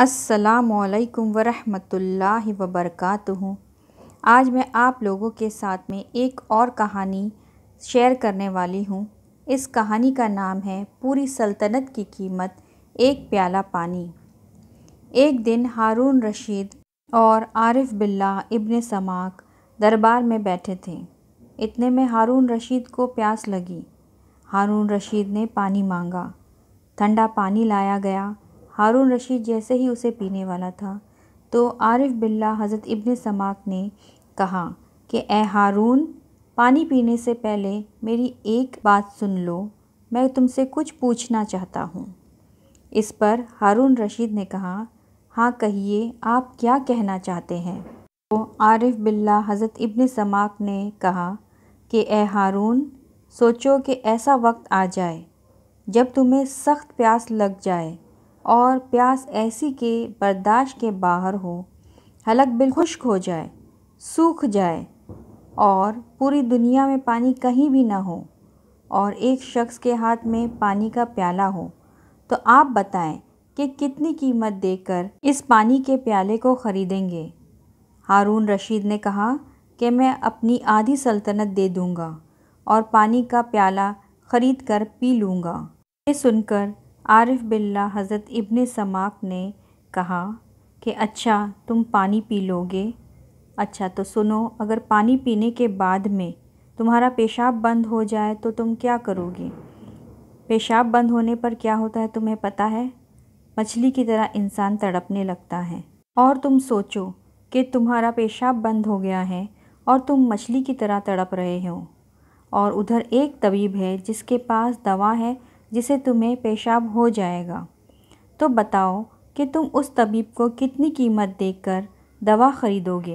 असलकम वरहमतुल्लाहि वबरकातुहू आज मैं आप लोगों के साथ में एक और कहानी शेयर करने वाली हूँ इस कहानी का नाम है पूरी सल्तनत की कीमत एक प्याला पानी एक दिन हारून रशीद और आरिफ बिल्ला इब्न समाक दरबार में बैठे थे इतने में हारून रशीद को प्यास लगी हारून रशीद ने पानी मांगा ठंडा पानी लाया गया हारून रशीद जैसे ही उसे पीने वाला था तो आरिफ बिल्ला हज़रत इब्न समाक ने कहा कि ए हारून पानी पीने से पहले मेरी एक बात सुन लो मैं तुमसे कुछ पूछना चाहता हूँ इस पर हारून रशीद ने कहा हाँ कहिए आप क्या कहना चाहते हैं तो आरिफ बिल्ला हज़रत इब्न समाक ने कहा कि ए हारून सोचो कि ऐसा वक्त आ जाए जब तुम्हें सख्त प्यास लग जाए और प्यास ऐसी के बर्दाश्त के बाहर हो हलक बिलखुश्क खुश्क हो जाए सूख जाए और पूरी दुनिया में पानी कहीं भी ना हो और एक शख्स के हाथ में पानी का प्याला हो तो आप बताएं कि कितनी कीमत देकर इस पानी के प्याले को ख़रीदेंगे हारून रशीद ने कहा कि मैं अपनी आधी सल्तनत दे दूँगा और पानी का प्याला ख़रीद कर पी लूँगा ये सुनकर आरिफ बिल्ला हज़रत इब्न समाक ने कहा कि अच्छा तुम पानी पी लोगे अच्छा तो सुनो अगर पानी पीने के बाद में तुम्हारा पेशाब बंद हो जाए तो तुम क्या करोगे पेशाब बंद होने पर क्या होता है तुम्हें पता है मछली की तरह इंसान तड़पने लगता है और तुम सोचो कि तुम्हारा पेशाब बंद हो गया है और तुम मछली की तरह तड़प रहे हो और उधर एक तबीब है जिसके पास दवा है जिसे तुम्हें पेशाब हो जाएगा तो बताओ कि तुम उस तबीब को कितनी कीमत देकर दवा ख़रीदोगे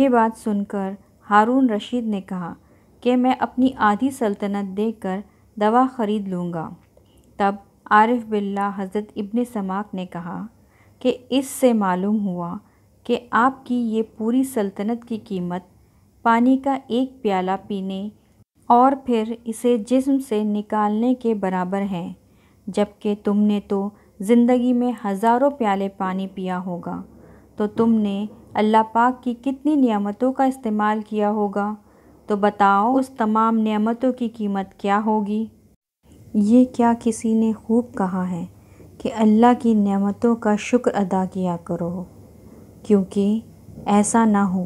ये बात सुनकर हारून रशीद ने कहा कि मैं अपनी आधी सल्तनत देकर दवा ख़रीद लूँगा तब आरिफ बिल्ला हज़रत इब्न समाक ने कहा कि इससे मालूम हुआ कि आपकी ये पूरी सल्तनत की कीमत पानी का एक प्याला पीने और फिर इसे जिस्म से निकालने के बराबर है जबकि तुमने तो ज़िंदगी में हज़ारों प्याले पानी पिया होगा तो तुमने अल्लाह पाक की कितनी नियामतों का इस्तेमाल किया होगा तो बताओ उस तमाम नियामतों की कीमत क्या होगी ये क्या किसी ने खूब कहा है कि अल्लाह की नियामतों का शुक्र अदा किया करो क्योंकि ऐसा ना हो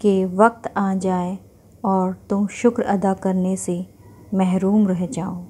कि वक्त आ जाए और तुम शुक्र अदा करने से महरूम रह जाओ